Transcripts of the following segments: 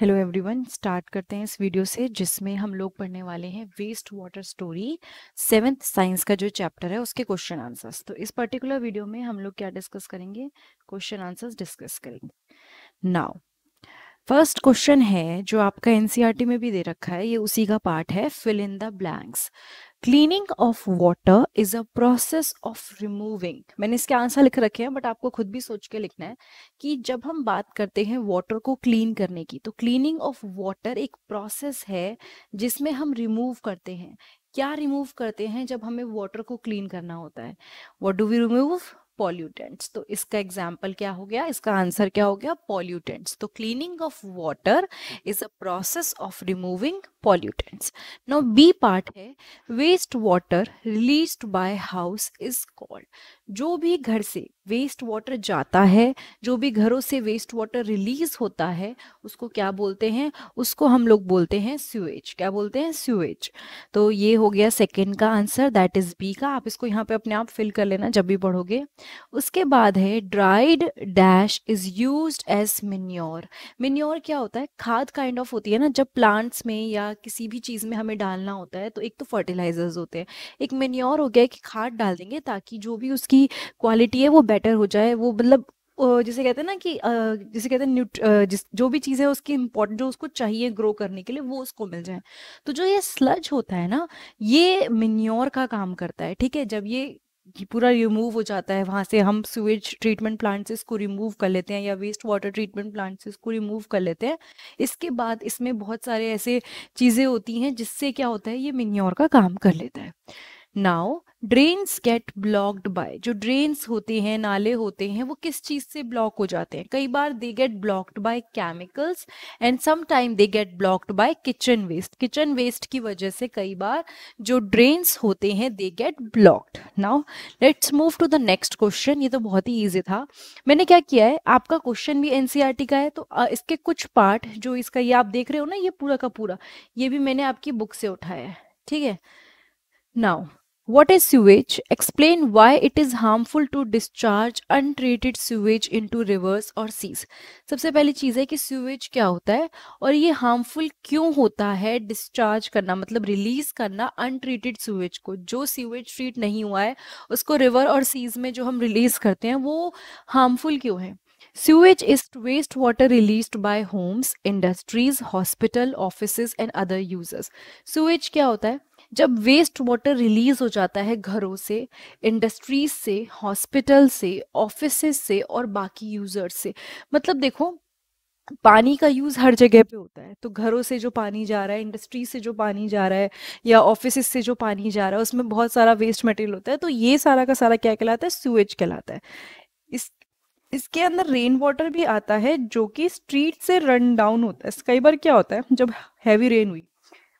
Hello everyone start करते हैं इस वीडियो से जिसमें हम लोग पढ़ने वाले हैं waste water story seventh science का जो चैप्टर है उसके क्वेश्चन आंसर्स तो इस पर्टिकुलर वीडियो में हम लोग क्या डिस्कस करेंगे क्वेश्चन आंसर्स डिस्कस करेंगे नाउ फर्स्ट क्वेश्चन है जो आपका एनसीईआरटी e में भी दे रखा है ये उसी का पार्ट है fill in the blanks cleaning of water is a process of removing मैंने इसके आंसर लिख रखे हैं बट आपको खुद भी सोच के लिखना है कि जब हम बात करते हैं वाटर को क्लीन करने की तो क्लीनिंग ऑफ वाटर एक प्रोसेस है जिसमें हम रिमूव करते हैं क्या रिमूव करते हैं जब हमें वाटर को क्लीन करना होता है what do we remove pollutants तो इसका एग्जाम्पल क्या हो गया इसका आंसर क्या हो गया पॉल्यूटेंट्स तो cleaning of water is a process of removing pollutants now B part है waste water released by house is called जो भी घर से वेस्ट वाटर जाता है जो भी घरों से वेस्ट वाटर रिलीज होता है उसको क्या बोलते हैं उसको हम लोग बोलते हैं सुएज क्या बोलते हैं सीवेज तो ये हो गया सेकेंड का आंसर दैट इज बी का आप इसको यहाँ पे अपने आप फिल कर लेना जब भी पढ़ोगे उसके बाद है dried dash is used as manure manure क्या होता है खाद काइंड ऑफ होती है ना जब प्लांट्स में या किसी भी चीज़ में हमें डालना होता है तो एक तो फर्टिलाइजर्स होते हैं एक मिन्योर हो गया कि खाद डाल देंगे ताकि जो भी उसकी उसकी क्वालिटी है वो बेटर हो जाए वो मतलब जिसे कहते हैं ना कि जिसे कहते हैं न्यूट जिस जो भी चीज़ है उसकी इम्पोर्टेंट जो उसको चाहिए ग्रो करने के लिए वो उसको मिल जाए तो जो ये स्लज होता है ना ये मिन्योर का काम करता है ठीक है जब ये पूरा रिमूव हो जाता है वहाँ से हम सीवेज ट्रीटमेंट प्लांट से इसको रिमूव कर लेते हैं या वेस्ट वाटर ट्रीटमेंट प्लांट से इसको रिमूव कर लेते हैं इसके बाद इसमें बहुत सारे ऐसे चीज़ें होती हैं जिससे क्या होता है ये मिन्योर का काम कर लेता है now drains get blocked by जो ड्रेन्स होते हैं नाले होते हैं वो किस चीज से ब्लॉक हो जाते हैं कई बार they get blocked by chemicals and sometime they get blocked by kitchen waste kitchen waste की वजह से कई बार जो ड्रेन्स होते हैं they get blocked now let's move to the next question ये तो बहुत ही ईजी था मैंने क्या किया है आपका क्वेश्चन भी एनसीईआरटी e का है तो इसके कुछ पार्ट जो इसका ये आप देख रहे हो ना ये पूरा का पूरा ये भी मैंने आपकी बुक से उठाया है ठीक है now What is sewage? Explain why it is harmful to discharge untreated sewage into rivers or seas. सबसे पहली चीज़ है कि sewage क्या होता है और ये harmful क्यों होता है discharge करना मतलब release करना untreated sewage को जो sewage treat नहीं हुआ है उसको river और seas में जो हम release करते हैं वो harmful क्यों है Sewage is waste water released by homes, industries, hospital, offices and other users. Sewage क्या होता है जब वेस्ट वाटर रिलीज हो जाता है घरों से इंडस्ट्रीज से हॉस्पिटल से ऑफिस से और बाकी यूजर्स से मतलब देखो पानी का यूज़ हर जगह पे होता है तो घरों से जो पानी जा रहा है इंडस्ट्री से जो पानी जा रहा है या ऑफिस से जो पानी जा रहा है उसमें बहुत सारा वेस्ट मटेरियल होता है तो ये सारा का सारा क्या कहलाता है सुएज कहलाता है इस इसके अंदर रेन वाटर भी आता है जो कि स्ट्रीट से रन डाउन होता है कई बार क्या होता है जब हैवी रेन हुई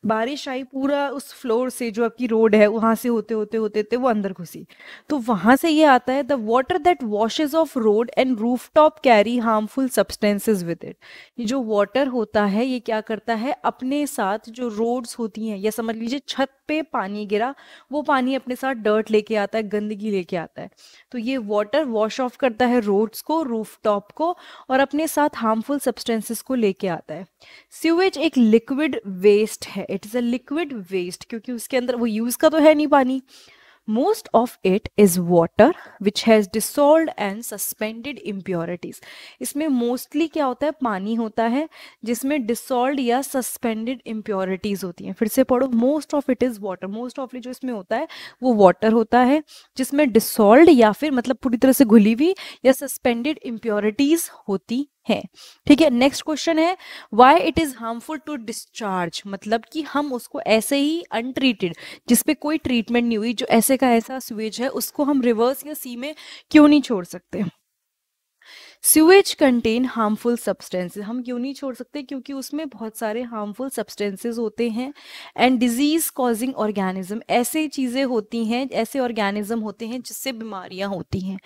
बारिश आई पूरा उस फ्लोर से जो आपकी रोड है वहां से होते होते होते होते वो अंदर घुसी तो वहां से ये आता है the water that washes off road and roof top carry harmful substances with it ये जो वाटर होता है ये क्या करता है अपने साथ जो रोड्स होती हैं या समझ लीजिए छत पे पानी गिरा वो पानी अपने साथ डर्ट लेके आता है गंदगी लेके आता है तो ये वाटर वॉश ऑफ करता है रोड्स को रूफ टॉप को और अपने साथ हार्मफुल सब्सटेंसेस को लेके आता है सीवेज एक लिक्विड वेस्ट है it is a liquid waste क्योंकि उसके अंदर वो यूज का तो है नहीं पानी most of it is water which has dissolved and suspended impurities इसमें मोस्टली क्या होता है पानी होता है जिसमें डिसोल्ड या सस्पेंडेड इम्प्योरिटीज होती हैं फिर से पढ़ो most of it is water mostly जो इसमें होता है वो वॉटर होता है जिसमें डिसोल्ड या फिर मतलब पूरी तरह से घुली हुई या सस्पेंडेड इम्प्योरिटीज होती है ठीक है नेक्स्ट क्वेश्चन है why it is harmful to discharge मतलब कि हम उसको ऐसे ही अनट्रीटेड जिसपे कोई ट्रीटमेंट नहीं हुई जो ऐसे का ऐसा स्वेज है उसको हम रिवर्स या सी में क्यों नहीं छोड़ सकते सीवेज कंटेन हार्मफुल सब्सटेंसेज हम क्यों नहीं छोड़ सकते क्योंकि उसमें बहुत सारे हार्मफुल सब्सटेंसेज होते हैं एंड डिजीज कॉजिंग ऑर्गेनिज्म ऐसे चीज़ें होती हैं ऐसे ऑर्गेनिज्म होते हैं जिससे बीमारियां होती हैं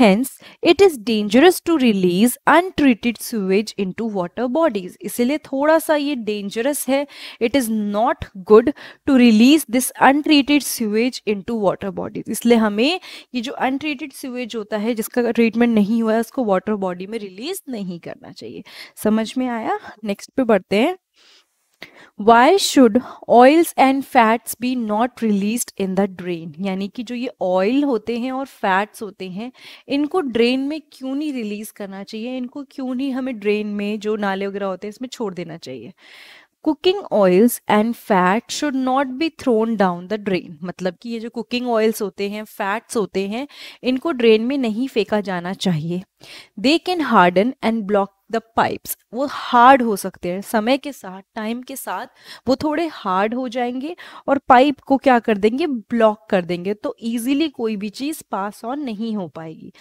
hence it is dangerous to release untreated sewage into water bodies इसीलिए थोड़ा सा ये डेंजरस है it is not good to release this untreated sewage into water bodies इसलिए हमें ये जो अनट्रीटेड सीवेज होता है जिसका ट्रीटमेंट नहीं हुआ है उसको वाटर और बॉडी में रिलीज नहीं करना चाहिए समझ में आया नेक्स्ट पे बढ़ते हैं why should oils and fats be not release in the drain यानी कि जो ये ऑयल होते हैं और फैट्स होते हैं इनको ड्रेन में क्यों नहीं रिलीज करना चाहिए इनको क्यों नहीं हमें ड्रेन में जो नाले वगैरह होते हैं इसमें छोड़ देना चाहिए cooking oils and fat should not be thrown down the drain मतलब कि ये जो कुकिंग ऑयल्स होते हैं फैट्स होते हैं इनको ड्रेन में नहीं फेंका जाना चाहिए they can harden and block the pipes वो हार्ड हो सकते हैं समय के साथ टाइम के साथ वो थोड़े हार्ड हो जाएंगे और पाइप को क्या कर देंगे ब्लॉक कर देंगे तो इजीली कोई भी चीज़ पास ऑन नहीं हो पाएगी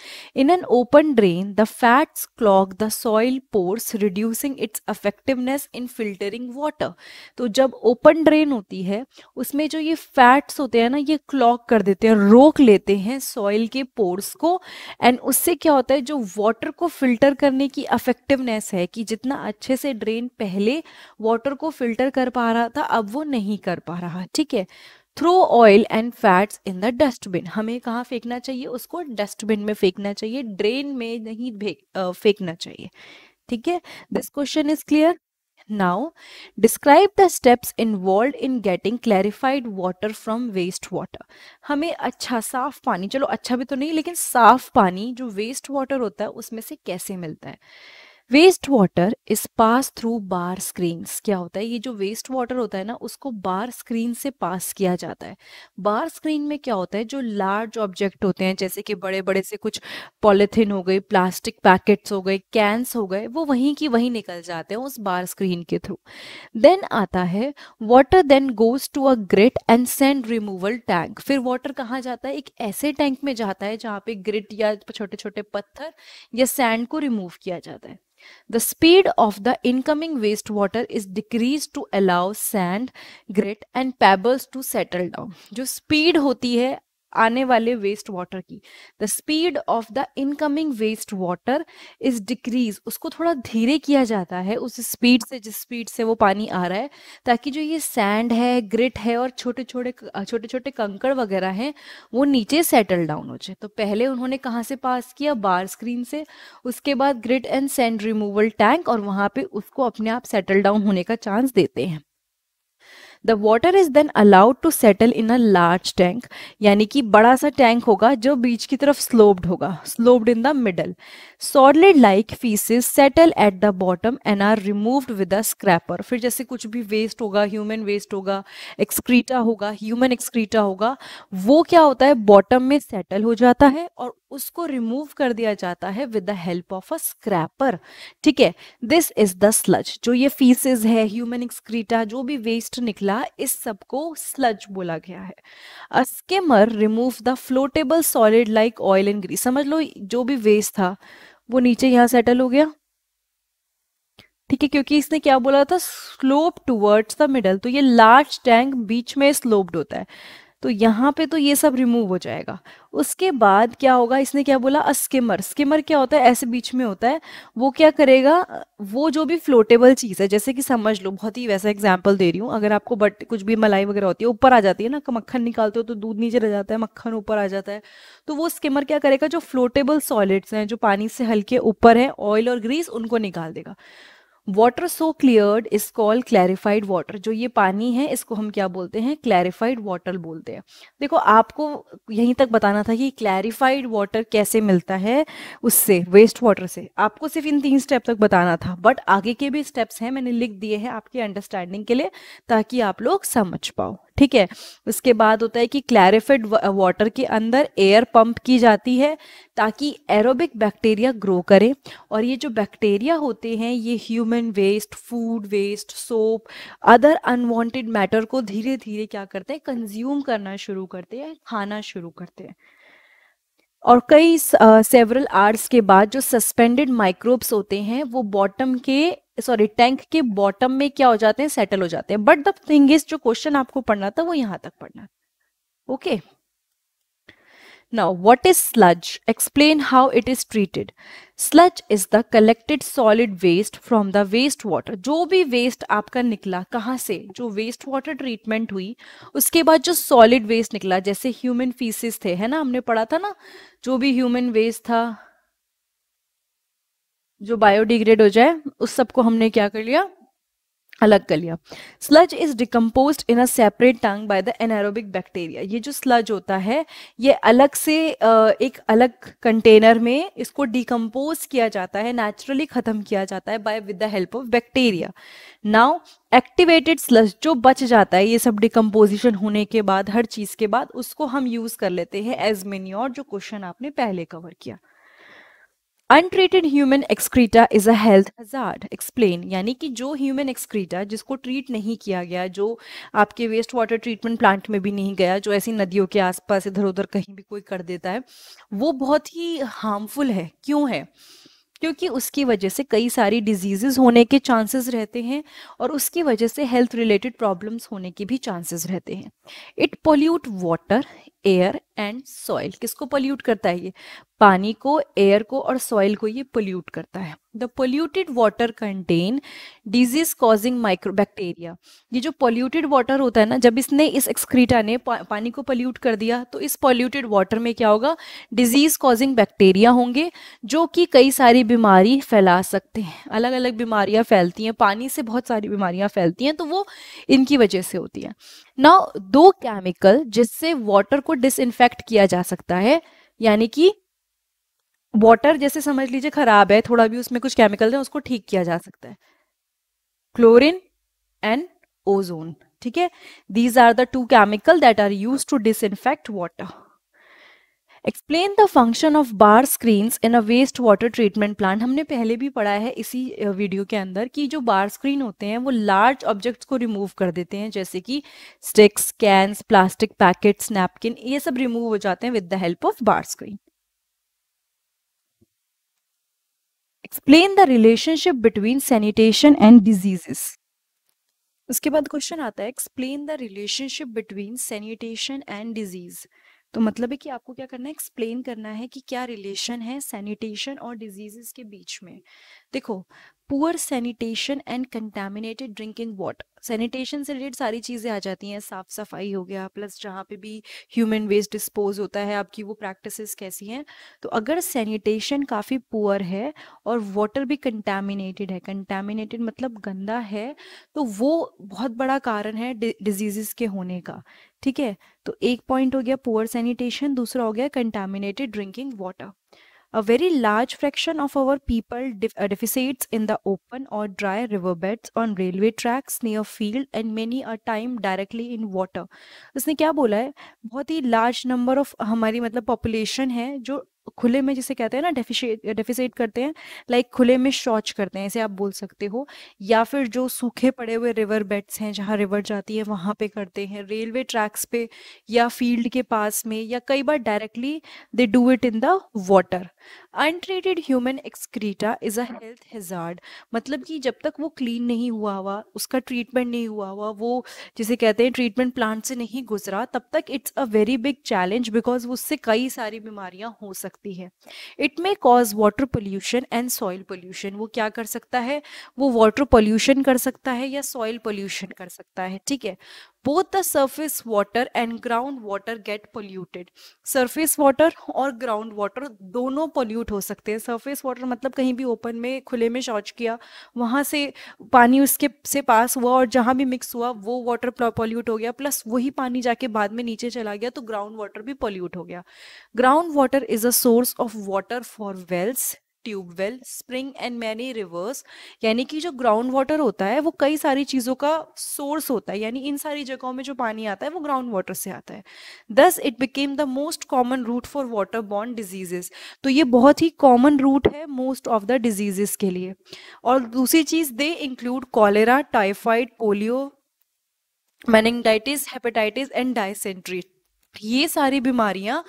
in an open drain the fats clog the soil pores reducing its effectiveness in filtering water तो जब ओपन ड्रेन होती है उसमें जो ये फैट्स होते हैं ना ये क्लॉक कर देते हैं रोक लेते हैं सॉइल के पोर्स को एंड उससे क्या होता है जो वाटर को फिल्टर करने की अफेक्टिव इफेक्टिवनेस है कि जितना अच्छे से ड्रेन पहले वाटर को फिल्टर कर पा रहा था अब वो नहीं कर पा रहा ठीक है throw oil and fats in the dustbin हमें कहाँ फेंकना चाहिए उसको डस्टबिन में फेंकना चाहिए ड्रेन में नहीं फेंकना चाहिए ठीक है this question is clear Now, describe the steps involved in getting clarified water from waste water. हमें अच्छा साफ पानी चलो अच्छा भी तो नहीं लेकिन साफ पानी जो वेस्ट वाटर होता है उसमें से कैसे मिलता है waste water is pass through bar screen क्या होता है ये जो वेस्ट वाटर होता है ना उसको बार स्क्रीन से पास किया जाता है बार स्क्रीन में क्या होता है जो लार्ज ऑब्जेक्ट होते हैं जैसे कि बड़े बड़े से कुछ पॉलिथिन हो गई प्लास्टिक पैकेट्स हो गए कैंस हो गए वो वहीं की वहीं निकल जाते हैं उस बार स्क्रीन के थ्रू देन आता है water then goes to a grit and sand removal tank फिर वाटर कहाँ जाता है एक ऐसे टैंक में जाता है जहाँ पे ग्रिट या छोटे छोटे पत्थर या सैंड को रिमूव किया जाता है The speed of the incoming wastewater is decreased to allow sand, grit and pebbles to settle down. जो speed होती है आने वाले वेस्ट वाटर की the speed of the incoming waste water is decrease उसको थोड़ा धीरे किया जाता है उस स्पीड से जिस स्पीड से वो पानी आ रहा है ताकि जो ये सैंड है ग्रिट है और छोटे छोटे छोटे छोटे कंकड़ वगैरह हैं वो नीचे सेटल डाउन हो जाए तो पहले उन्होंने कहाँ से पास किया बार स्क्रीन से उसके बाद grit and sand removal tank और वहाँ पे उसको अपने आप सेटल डाउन होने का चांस देते हैं the water is then allowed to settle in a large tank यानी कि बड़ा सा टैंक होगा जो बीच की तरफ स्लोब्ड होगा sloped in the middle solid like faeces settle at the bottom and are removed with a scraper फिर जैसे कुछ भी वेस्ट होगा ह्यूमन वेस्ट होगा एक्सक्रीटा होगा ह्यूमन एक्सक्रीटा होगा वो क्या होता है बॉटम में सेटल हो जाता है और उसको रिमूव कर दिया जाता है with the help of a scraper ठीक है दिस इज द स्लज जो ये फीसेज है ह्यूमन एक्सक्रीटा जो भी वेस्ट निकला इस सब को स्लज बोला गया है a skimmer remove the floatable solid like oil and grease समझ लो जो भी वेस्ट था वो नीचे यहाँ सेटल हो गया ठीक है क्योंकि इसने क्या बोला था स्लोप टूवर्ड्स द मिडल तो ये लार्ज टैंक बीच में स्लोप्ड होता है तो यहाँ पे तो ये सब रिमूव हो जाएगा उसके बाद क्या होगा इसने क्या बोला अ स्किमर स्किमर क्या होता है ऐसे बीच में होता है वो क्या करेगा वो जो भी फ्लोटेबल चीज़ है जैसे कि समझ लो बहुत ही वैसा एग्जाम्पल दे रही हूँ अगर आपको बट कुछ भी मलाई वगैरह होती है ऊपर आ जाती है ना मक्खन निकालते हो तो दूध नीचे रह जाता है मक्खन ऊपर आ जाता है तो वो स्किमर क्या करेगा जो फ्लोटेबल सॉलिड्स हैं जो पानी से हल्के ऊपर हैं ऑयल और ग्रीस उनको निकाल देगा water so cleared is called clarified water जो ये पानी है इसको हम क्या बोलते हैं क्लैरिफाइड वाटर बोलते हैं देखो आपको यहीं तक बताना था कि क्लैरिफाइड वाटर कैसे मिलता है उससे वेस्ट वाटर से आपको सिर्फ इन तीन स्टेप तक बताना था बट आगे के भी स्टेप्स हैं मैंने लिख दिए हैं आपके अंडरस्टैंडिंग के लिए ताकि आप लोग समझ पाओ ठीक है उसके बाद होता है कि क्लैरिफाइड वाटर के अंदर एयर पंप की जाती है ताकि एरोबिक बैक्टीरिया ग्रो करे और ये जो बैक्टीरिया होते हैं ये human waste food waste soap other unwanted matter को धीरे धीरे क्या करते हैं कंज्यूम करना शुरू करते हैं खाना शुरू करते हैं और कई सेवरल आर्ट्स के बाद जो सस्पेंडेड माइक्रोब्स होते हैं वो बॉटम के सॉरी टैंक के बॉटम में क्या हो जाते हैं सेटल हो जाते हैं बट द थिंग इज जो क्वेश्चन आपको पढ़ना था वो यहां तक पढ़ना okay now what is sludge explain how it is treated sludge is the collected solid waste from the waste water जो भी वेस्ट आपका निकला कहाँ से जो वेस्ट वाटर ट्रीटमेंट हुई उसके बाद जो सॉलिड वेस्ट निकला जैसे ह्यूमन फीसिस थे है ना हमने पढ़ा था ना जो भी ह्यूमन वेस्ट था जो बायोडिग्रेड हो जाए उस सबको हमने क्या कर लिया अलग कर लिया sludge is decompose in a separate tank by the anaerobic bacteria ये जो स्लज होता है ये अलग से एक अलग कंटेनर में इसको डिकम्पोज किया जाता है नेचुरली खत्म किया जाता है by with the help of bacteria now activated sludge जो बच जाता है ये सब डिकम्पोजिशन होने के बाद हर चीज़ के बाद उसको हम यूज़ कर लेते हैं एज मेन्योर जो क्वेश्चन आपने पहले कवर किया untreated human excreta is a health hazard explain यानी कि जो ह्यूमन एक्सक्रीटा जिसको ट्रीट नहीं किया गया जो आपके वेस्ट वाटर ट्रीटमेंट प्लांट में भी नहीं गया जो ऐसी नदियों के आसपास इधर उधर कहीं भी कोई कर देता है वो बहुत ही हार्मफुल है क्यों है क्योंकि उसकी वजह से कई सारी डिजीजेज होने के चांसेस रहते हैं और उसकी वजह से हेल्थ रिलेटेड प्रॉब्लम्स होने के भी चांसेस रहते हैं it pollute water air and soil किसको पोल्यूट करता है ये पानी को एयर को और सॉइल को ये पोल्यूट करता है the polluted water contain disease causing micro bacteria ये जो पोल्यूटेड वाटर होता है ना जब इसने इस एक्सक्रीटा ने पा, पानी को पोल्यूट कर दिया तो इस पोल्यूटेड वाटर में क्या होगा डिजीज कॉजिंग बैक्टीरिया होंगे जो कि कई सारी बीमारी फैला सकते हैं अलग अलग बीमारियाँ फैलती हैं पानी से बहुत सारी बीमारियाँ फैलती हैं तो वो इनकी वजह से होती हैं ना दो केमिकल जिससे वाटर को डिसइनफेक्ट किया जा सकता है यानी कि वाटर जैसे समझ लीजिए खराब है थोड़ा भी उसमें कुछ केमिकल है उसको ठीक किया जा सकता है क्लोरिन एंड ओजोन ठीक है these are the two chemical that are used to disinfect water explain the function of bar screens in a waste water treatment plant हमने पहले भी पढ़ा है इसी वीडियो के अंदर कि जो बार स्क्रीन होते हैं वो लार्ज ऑब्जेक्ट्स को रिमूव कर देते हैं जैसे कि sticks cans plastic packets napkin ये सब रिमूव हो जाते हैं with the help of bar screen explain the relationship between sanitation and diseases उसके बाद क्वेश्चन आता है explain the relationship between sanitation and disease तो मतलब है कि आपको क्या करना है एक्सप्लेन करना है कि क्या रिलेशन है सैनिटेशन और डिजीजेस के बीच में देखो poor sanitation and contaminated drinking water sanitation से रिलेटेड सारी चीज़ें आ जाती हैं साफ़ सफाई हो गया प्लस जहाँ पे भी ह्यूमन वेस्ट डिस्पोज होता है आपकी वो प्रैक्टिस कैसी हैं तो अगर सैनिटेशन काफ़ी पुअर है और वाटर भी कंटेमिनेटेड है कंटेमिनेटेड मतलब गंदा है तो वो बहुत बड़ा कारण है डिजीज़ के होने का ठीक है तो एक पॉइंट हो गया पुअर सैनिटेशन दूसरा हो गया contaminated drinking water a very large fraction of our people def uh, defecates in the open or dry riverbeds, on railway tracks, near field, and many a time directly in water. उसने क्या बोला है बहुत ही large number of हमारी मतलब population है जो खुले में जिसे कहते हैं ना डेफिशेट डेफिसेट करते हैं लाइक खुले में शौच करते हैं ऐसे आप बोल सकते हो या फिर जो सूखे पड़े हुए रिवर बेड्स हैं जहाँ रिवर जाती है वहाँ पे करते हैं रेलवे ट्रैक्स पे या फील्ड के पास में या कई बार directly they do it in the water untreated human excreta is a health hazard मतलब कि जब तक वो क्लीन नहीं हुआ हुआ उसका ट्रीटमेंट नहीं हुआ हुआ वो जिसे कहते हैं ट्रीटमेंट प्लांट से नहीं गुजरा तब तक it's a very big challenge because उससे कई सारी बीमारियां हो सकती है it may cause water pollution and soil pollution वो क्या कर सकता है वो वाटर पोल्यूशन कर सकता है या सॉइल पोल्यूशन कर सकता है ठीक है both the surface water and ground water get polluted surface water और ग्राउंड वाटर दोनों पोल्यूट हो सकते हैं surface water मतलब कहीं भी ओपन में खुले में शौच किया वहाँ से पानी उसके से पास हुआ और जहाँ भी मिक्स हुआ वो वाटर पॉल्यूट हो गया प्लस वही पानी जाके बाद में नीचे चला गया तो ग्राउंड वाटर भी पॉल्यूट हो गया ground water is a source of water for wells tubewell spring and many rivers यानी कि जो ग्राउंड वाटर होता है वो कई सारी चीज़ों का सोर्स होता है यानी इन सारी जगहों में जो पानी आता है वो ग्राउंड वाटर से आता है दस it became the most common route for water borne diseases तो ये बहुत ही कॉमन रूट है मोस्ट ऑफ द डिजीजेस के लिए और दूसरी चीज़ they include cholera typhoid polio meningitis hepatitis and dysentery ये सारी बीमारियां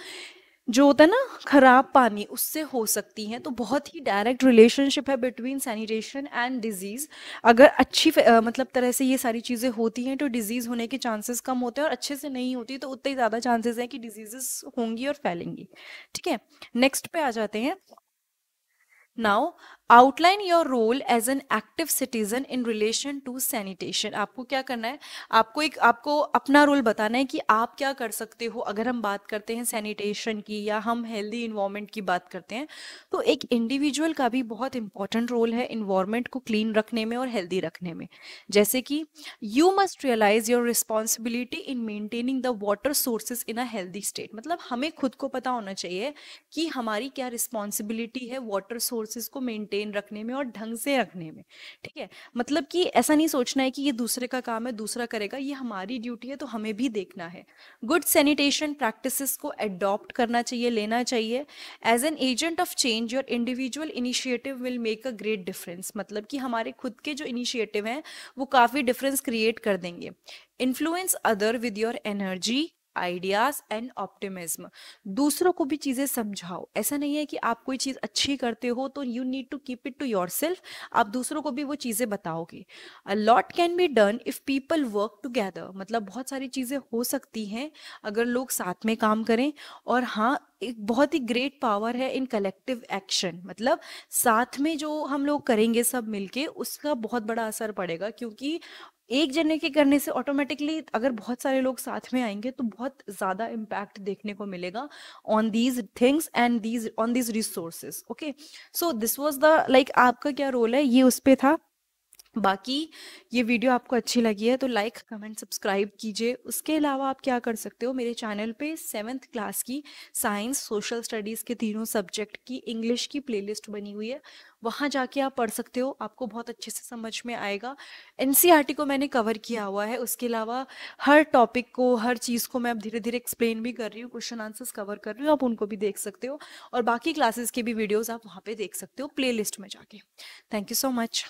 जो होता है ना खराब पानी उससे हो सकती है तो बहुत ही डायरेक्ट रिलेशनशिप है बिटवीन सैनिटेशन एंड डिजीज़ अगर अच्छी आ, मतलब तरह से ये सारी चीज़ें होती हैं तो डिजीज़ होने के चांसेस कम होते हैं और अच्छे से नहीं होती तो उतने ही ज़्यादा चांसेस हैं कि डिजीजेस होंगी और फैलेंगी ठीक है नेक्स्ट पे आ जाते हैं now outline your role as an active citizen in relation to sanitation आपको क्या करना है आपको एक आपको अपना रोल बताना है कि आप क्या कर सकते हो अगर हम बात करते हैं सैनिटेशन की या हम हेल्दी इन्वामेंट की बात करते हैं तो एक इंडिविजुअल का भी बहुत इंपॉर्टेंट रोल है इन्वामेंट को क्लीन रखने में और हेल्दी रखने में जैसे कि you must realise your responsibility in maintaining the water sources in a healthy state मतलब हमें खुद को पता होना चाहिए कि हमारी क्या रिस्पॉन्सिबिलिटी है वाटर सोर्सेज को मेंटेन मेंटेन रखने में और ढंग से रखने में ठीक है मतलब कि ऐसा नहीं सोचना है कि ये दूसरे का काम है दूसरा करेगा ये हमारी ड्यूटी है तो हमें भी देखना है गुड सैनिटेशन प्रैक्टिस को एडॉप्ट करना चाहिए लेना चाहिए as an agent of change your individual initiative will make a great difference मतलब कि हमारे खुद के जो इनिशिएटिव हैं वो काफ़ी डिफरेंस क्रिएट कर देंगे influence other with your energy ideas and optimism दूसरों को भी चीजें समझाओ ऐसा नहीं है कि आप कोई चीज अच्छी करते हो तो you need to keep it to your आप दूसरों को भी वो चीजें बताओगे lot can be done if people work together मतलब बहुत सारी चीजें हो सकती हैं अगर लोग साथ में काम करें और हाँ एक बहुत ही ग्रेट पावर है इन कलेक्टिव एक्शन मतलब साथ में जो हम लोग करेंगे सब मिलके उसका बहुत बड़ा असर पड़ेगा क्योंकि एक जने के करने से ऑटोमेटिकली अगर बहुत सारे लोग साथ में आएंगे तो बहुत ज्यादा इम्पैक्ट देखने को मिलेगा on these things and these on these resources okay so this was the like आपका क्या रोल है ये उस पर था बाकी ये वीडियो आपको अच्छी लगी है तो लाइक कमेंट सब्सक्राइब कीजिए उसके अलावा आप क्या कर सकते हो मेरे चैनल पे सेवन्थ क्लास की साइंस सोशल स्टडीज़ के तीनों सब्जेक्ट की इंग्लिश की प्लेलिस्ट बनी हुई है वहाँ जाके आप पढ़ सकते हो आपको बहुत अच्छे से समझ में आएगा एन e को मैंने कवर किया हुआ है उसके अलावा हर टॉपिक को हर चीज़ को मैं अब धीरे धीरे एक्सप्लेन भी कर रही हूँ क्वेश्चन आंसर्स कवर कर रही हूँ आप उनको भी देख सकते हो और बाकी क्लासेस के भी वीडियोज़ आप वहाँ पर देख सकते हो प्ले में जाके थैंक यू सो मच